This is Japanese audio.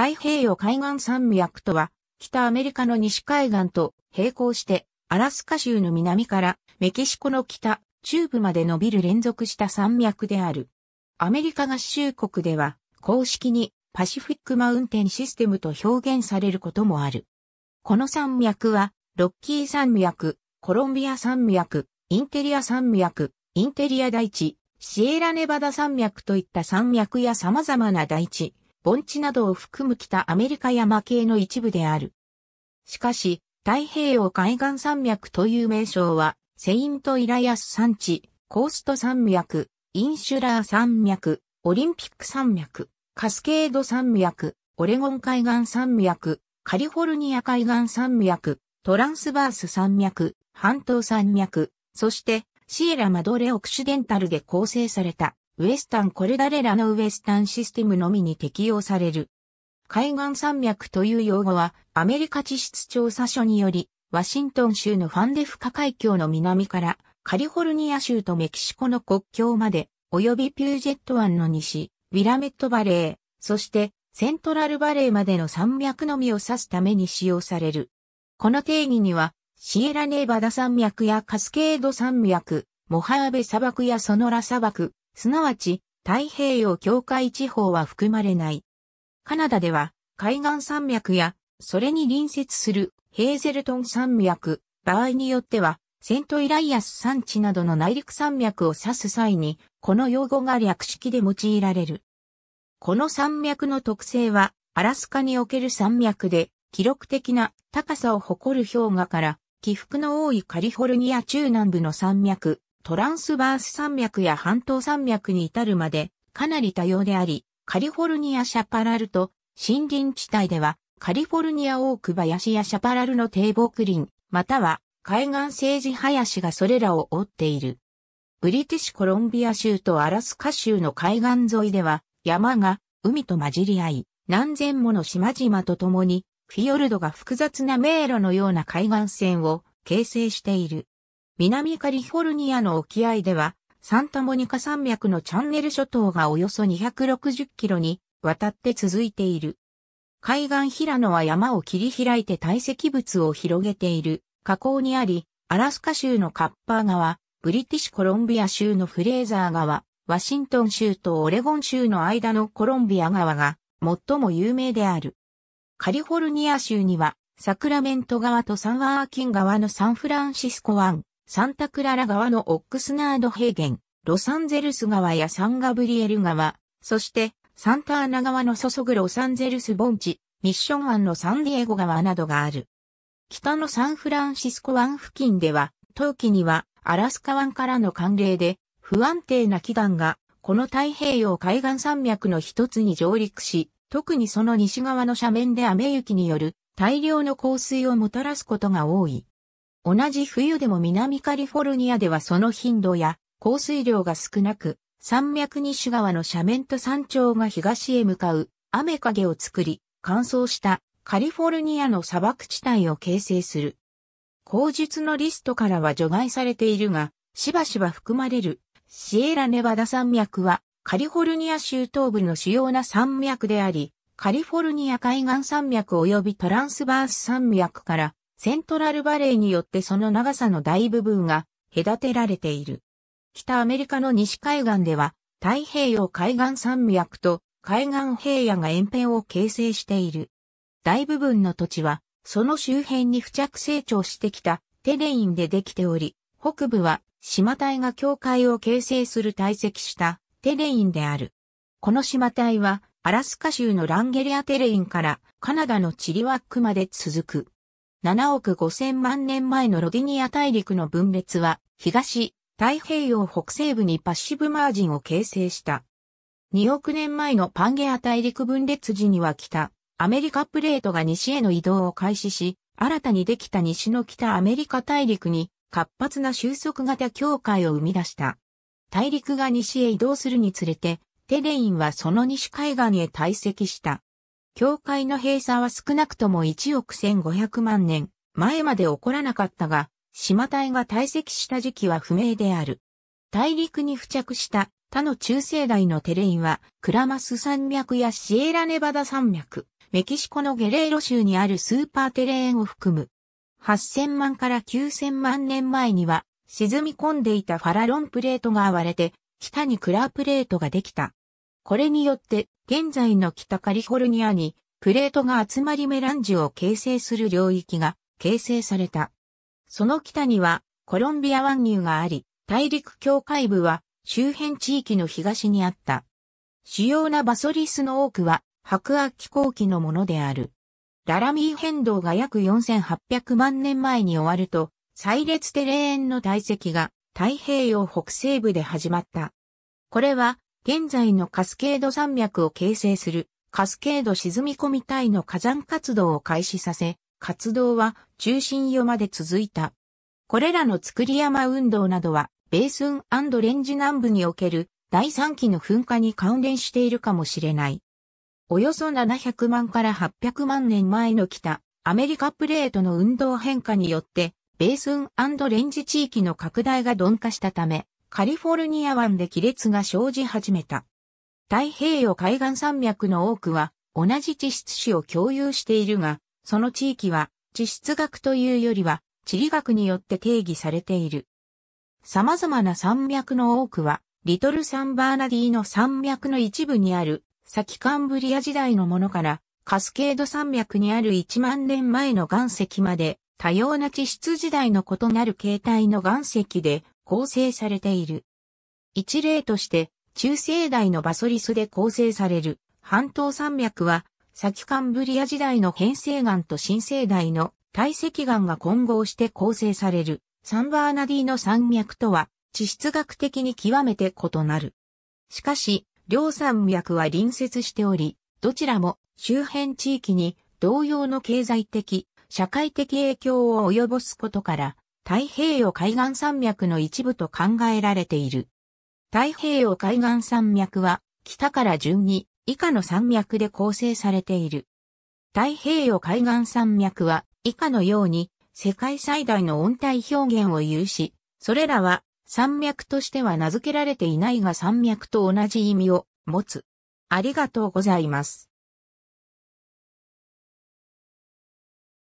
太平洋海岸山脈とは、北アメリカの西海岸と並行して、アラスカ州の南からメキシコの北、中部まで伸びる連続した山脈である。アメリカ合衆国では、公式にパシフィックマウンテンシステムと表現されることもある。この山脈は、ロッキー山脈、コロンビア山脈、インテリア山脈、インテリア大地、シエラネバダ山脈といった山脈や様々な大地、盆地などを含む北アメリカ山系の一部である。しかし、太平洋海岸山脈という名称は、セイント・イラヤス山地、コースト山脈、インシュラー山脈、オリンピック山脈、カスケード山脈、オレゴン海岸山脈、カリフォルニア海岸山脈、トランスバース山脈、半島山脈、そしてシエラマドレオクシデンタルで構成された。ウエスタンこれ誰らのウエスタンシステムのみに適用される。海岸山脈という用語は、アメリカ地質調査所により、ワシントン州のファンデフカ海峡の南から、カリフォルニア州とメキシコの国境まで、及びピュージェット湾の西、ウィラメットバレー、そしてセントラルバレーまでの山脈のみを指すために使用される。この定義には、シエラネーバダ山脈やカスケード山脈、モハーベ砂漠やソノラ砂漠、すなわち、太平洋境界地方は含まれない。カナダでは、海岸山脈や、それに隣接するヘーゼルトン山脈、場合によっては、セントイライアス山地などの内陸山脈を指す際に、この用語が略式で用いられる。この山脈の特性は、アラスカにおける山脈で、記録的な高さを誇る氷河から、起伏の多いカリフォルニア中南部の山脈、トランスバース山脈や半島山脈に至るまでかなり多様であり、カリフォルニアシャパラルと森林地帯ではカリフォルニアオーク林やシャパラルの低木林、または海岸政治林がそれらを覆っている。ブリティッシュコロンビア州とアラスカ州の海岸沿いでは山が海と混じり合い、何千もの島々と共にフィヨルドが複雑な迷路のような海岸線を形成している。南カリフォルニアの沖合では、サンタモニカ山脈のチャンネル諸島がおよそ260キロに渡って続いている。海岸平野は山を切り開いて堆積物を広げている河口にあり、アラスカ州のカッパー川、ブリティッシュコロンビア州のフレーザー川、ワシントン州とオレゴン州の間のコロンビア川が最も有名である。カリフォルニア州にはサクラメント川とサンワーキン川のサンフランシスコ湾、サンタクララ川のオックスナード平原、ロサンゼルス川やサンガブリエル川、そしてサンタアナ川の注ぐロサンゼルス盆地、ミッション湾のサンディエゴ川などがある。北のサンフランシスコ湾付近では、冬季にはアラスカ湾からの寒冷で不安定な気団が、この太平洋海岸山脈の一つに上陸し、特にその西側の斜面で雨雪による大量の降水をもたらすことが多い。同じ冬でも南カリフォルニアではその頻度や降水量が少なく、山脈西側の斜面と山頂が東へ向かう雨影を作り、乾燥したカリフォルニアの砂漠地帯を形成する。口述のリストからは除外されているが、しばしば含まれるシエラネバダ山脈はカリフォルニア州東部の主要な山脈であり、カリフォルニア海岸山脈及びトランスバース山脈からセントラルバレーによってその長さの大部分が隔てられている。北アメリカの西海岸では太平洋海岸山脈と海岸平野が沿辺を形成している。大部分の土地はその周辺に付着成長してきたテレインでできており、北部は島帯が境界を形成する堆積したテレインである。この島帯はアラスカ州のランゲリアテレインからカナダのチリワックまで続く。7億5000万年前のロディニア大陸の分裂は、東、太平洋北西部にパッシブマージンを形成した。2億年前のパンゲア大陸分裂時には北、アメリカプレートが西への移動を開始し、新たにできた西の北アメリカ大陸に活発な収束型境界を生み出した。大陸が西へ移動するにつれて、テレインはその西海岸へ堆積した。教会の閉鎖は少なくとも1億1500万年前まで起こらなかったが、島体が堆積した時期は不明である。大陸に付着した他の中世代のテレインは、クラマス山脈やシエラネバダ山脈、メキシコのゲレーロ州にあるスーパーテレーンを含む。8000万から9000万年前には、沈み込んでいたファラロンプレートが割れて、北にクラープレートができた。これによって、現在の北カリフォルニアに、プレートが集まりメランジュを形成する領域が形成された。その北には、コロンビア湾流があり、大陸境界部は周辺地域の東にあった。主要なバソリスの多くは白亜紀後期のものである。ララミー変動が約4800万年前に終わると、最列テレーンの堆積が太平洋北西部で始まった。これは現在のカスケード山脈を形成するカスケード沈み込み隊の火山活動を開始させ、活動は中心夜まで続いた。これらの作り山運動などは、ベースンレンジ南部における第3期の噴火に関連しているかもしれない。およそ700万から800万年前の北、アメリカプレートの運動変化によって、ベースンレンジ地域の拡大が鈍化したため、カリフォルニア湾で亀裂が生じ始めた。太平洋海岸山脈の多くは同じ地質史を共有しているが、その地域は地質学というよりは地理学によって定義されている。様々な山脈の多くは、リトルサンバーナディの山脈の一部にある、先カンブリア時代のものから、カスケード山脈にある1万年前の岩石まで、多様な地質時代の異なる形態の岩石で構成されている。一例として、中生代のバソリスで構成される半島山脈は、先カンブリア時代の変成岩と新生代の堆積岩が混合して構成されるサンバーナディの山脈とは地質学的に極めて異なる。しかし、両山脈は隣接しており、どちらも周辺地域に同様の経済的、社会的影響を及ぼすことから、太平洋海岸山脈の一部と考えられている。太平洋海岸山脈は北から順に以下の山脈で構成されている。太平洋海岸山脈は以下のように世界最大の温帯表現を有し、それらは山脈としては名付けられていないが山脈と同じ意味を持つ。ありがとうございます。